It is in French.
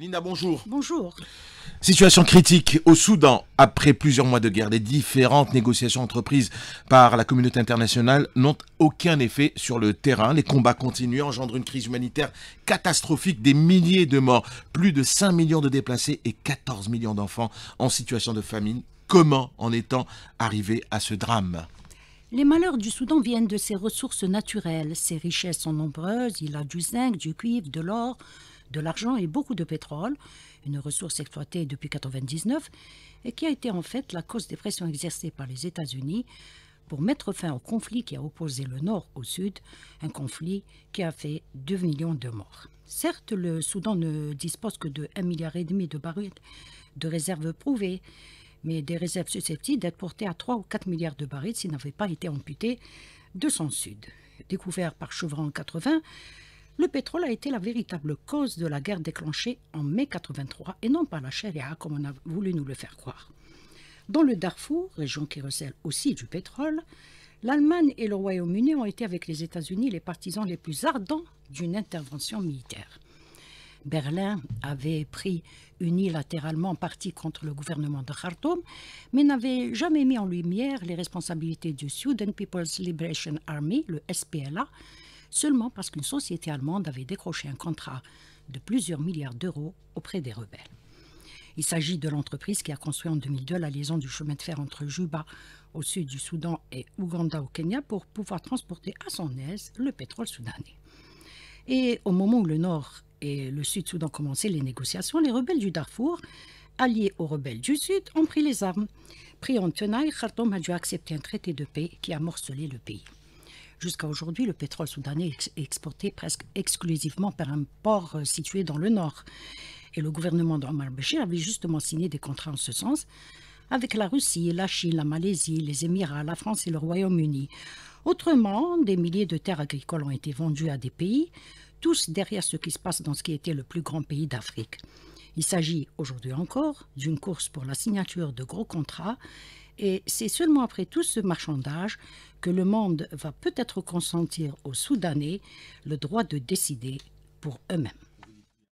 Linda, bonjour. Bonjour. Situation critique au Soudan après plusieurs mois de guerre. Les différentes négociations entreprises par la communauté internationale n'ont aucun effet sur le terrain. Les combats continuent engendrent une crise humanitaire catastrophique, des milliers de morts, plus de 5 millions de déplacés et 14 millions d'enfants en situation de famine. Comment en est-on arrivé à ce drame les malheurs du Soudan viennent de ses ressources naturelles. Ses richesses sont nombreuses. Il a du zinc, du cuivre, de l'or, de l'argent et beaucoup de pétrole, une ressource exploitée depuis 1999 et qui a été en fait la cause des pressions exercées par les États-Unis pour mettre fin au conflit qui a opposé le Nord au Sud, un conflit qui a fait 2 millions de morts. Certes, le Soudan ne dispose que de 1,5 milliard de barils de réserves prouvées, mais des réserves susceptibles d'être portées à 3 ou 4 milliards de barils s'il n'avait pas été amputé de son sud. Découvert par Chevron en 1980, le pétrole a été la véritable cause de la guerre déclenchée en mai 83 et non pas la charia comme on a voulu nous le faire croire. Dans le Darfour, région qui recèle aussi du pétrole, l'Allemagne et le Royaume-Uni ont été avec les États-Unis les partisans les plus ardents d'une intervention militaire. Berlin avait pris unilatéralement parti contre le gouvernement de Khartoum, mais n'avait jamais mis en lumière les responsabilités du Sudan People's Liberation Army, le SPLA, seulement parce qu'une société allemande avait décroché un contrat de plusieurs milliards d'euros auprès des rebelles. Il s'agit de l'entreprise qui a construit en 2002 la liaison du chemin de fer entre Juba au sud du Soudan et Ouganda au Kenya pour pouvoir transporter à son aise le pétrole soudanais. Et au moment où le Nord et le Sud-Soudan commençaient les négociations, les rebelles du Darfour, alliés aux rebelles du Sud, ont pris les armes. Pris en tenaille, Khartoum a dû accepter un traité de paix qui a morcelé le pays. Jusqu'à aujourd'hui, le pétrole soudanais est exporté presque exclusivement par un port euh, situé dans le nord. Et le gouvernement d'Omar Béchir avait justement signé des contrats en ce sens avec la Russie, la Chine, la Malaisie, les Émirats, la France et le Royaume-Uni. Autrement, des milliers de terres agricoles ont été vendues à des pays, tous derrière ce qui se passe dans ce qui était le plus grand pays d'Afrique. Il s'agit aujourd'hui encore d'une course pour la signature de gros contrats et c'est seulement après tout ce marchandage que le monde va peut-être consentir aux Soudanais le droit de décider pour eux-mêmes.